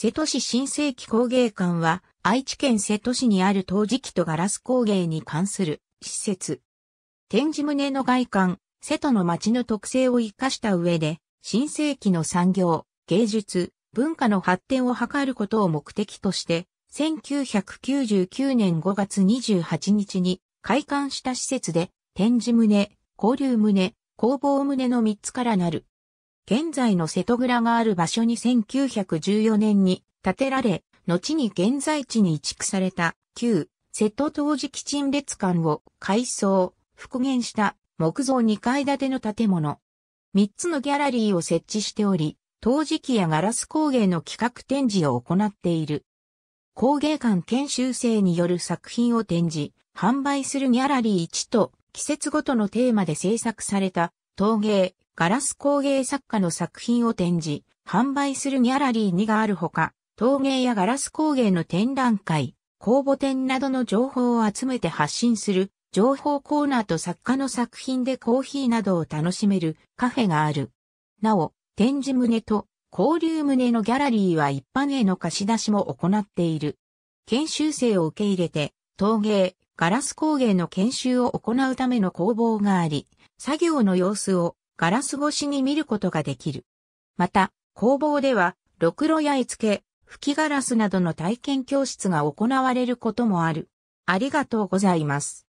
瀬戸市新世紀工芸館は、愛知県瀬戸市にある陶磁器とガラス工芸に関する施設。展示棟の外観、瀬戸の町の特性を活かした上で、新世紀の産業、芸術、文化の発展を図ることを目的として、1999年5月28日に開館した施設で、展示棟、交流棟、工房棟の3つからなる現在の瀬戸倉がある場所に1914年に建てられ、後に現在地に移築された旧瀬戸当時基陳列館を改装、復元した木造2階建ての建物。3つのギャラリーを設置しており、陶磁器やガラス工芸の企画展示を行っている。工芸館研修生による作品を展示、販売するギャラリー1と季節ごとのテーマで制作された陶芸、ガラス工芸作家の作品を展示、販売するギャラリー2があるほか、陶芸やガラス工芸の展覧会、公募展などの情報を集めて発信する情報コーナーと作家の作品でコーヒーなどを楽しめるカフェがある。なお、展示棟と交流棟のギャラリーは一般への貸し出しも行っている。研修生を受け入れて、陶芸、ガラス工芸の研修を行うための工房があり、作業の様子をガラス越しに見ることができる。また、工房では、ろくろや絵付け、吹きガラスなどの体験教室が行われることもある。ありがとうございます。